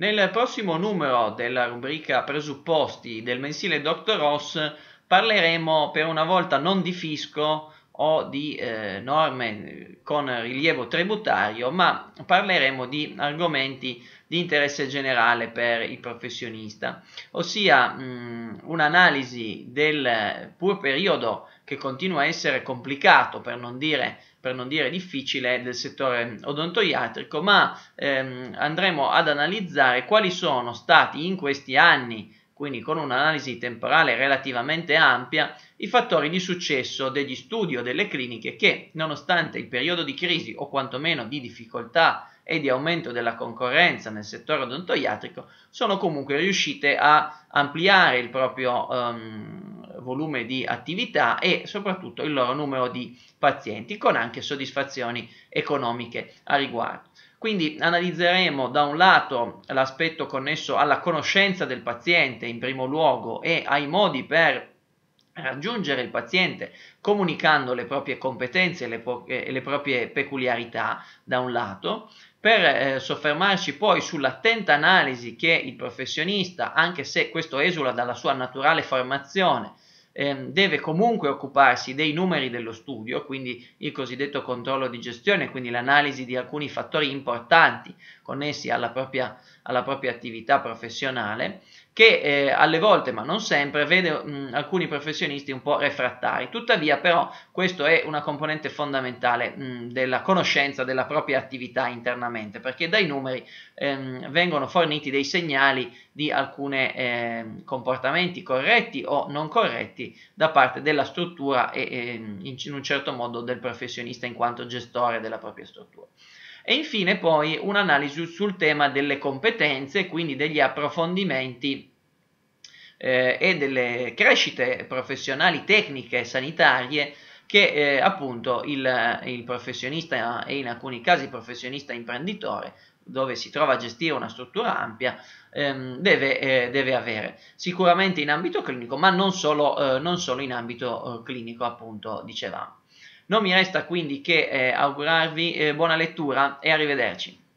Nel prossimo numero della rubrica presupposti del mensile Dr. Ross parleremo per una volta non di fisco o di eh, norme con rilievo tributario, ma parleremo di argomenti di interesse generale per il professionista, ossia mh, mm, un'analisi del eh, pur periodo che continua a essere complicato, per non dire per non dire difficile, del settore odontoiatrico, ma ehm, andremo ad analizzare quali sono stati in questi anni, quindi con un'analisi temporale relativamente ampia, i fattori di successo degli studi o delle cliniche che, nonostante il periodo di crisi o quantomeno di difficoltà e di aumento della concorrenza nel settore odontoiatrico, sono comunque riuscite a ampliare il proprio um, volume di attività e soprattutto il loro numero di pazienti, con anche soddisfazioni economiche a riguardo. Quindi analizzeremo da un lato l'aspetto connesso alla conoscenza del paziente in primo luogo e ai modi per raggiungere il paziente comunicando le proprie competenze e le, pro- e le proprie peculiarità da un lato, per eh, soffermarci poi sull'attenta analisi che il professionista, anche se questo esula dalla sua naturale formazione, ehm, deve comunque occuparsi dei numeri dello studio, quindi il cosiddetto controllo di gestione, quindi l'analisi di alcuni fattori importanti connessi alla propria, alla propria attività professionale, che eh, alle volte, ma non sempre, vede mh, mm, alcuni professionisti un po' refrattari. Tuttavia, però, questo è una componente fondamentale mh, mm, della conoscenza della propria attività internamente, perché dai numeri ehm, vengono forniti dei segnali di alcuni eh, comportamenti corretti o non corretti da parte della struttura e, e ehm, in, in un certo modo del professionista in quanto gestore della propria struttura. E infine poi un'analisi sul tema delle competenze, quindi degli approfondimenti eh, e delle crescite professionali, tecniche e sanitarie che eh, appunto il, il professionista e in alcuni casi professionista imprenditore dove si trova a gestire una struttura ampia ehm, deve, eh, deve, avere sicuramente in ambito clinico ma non solo, eh, non solo in ambito eh, clinico appunto dicevamo non mi resta quindi che eh, augurarvi eh, buona lettura e arrivederci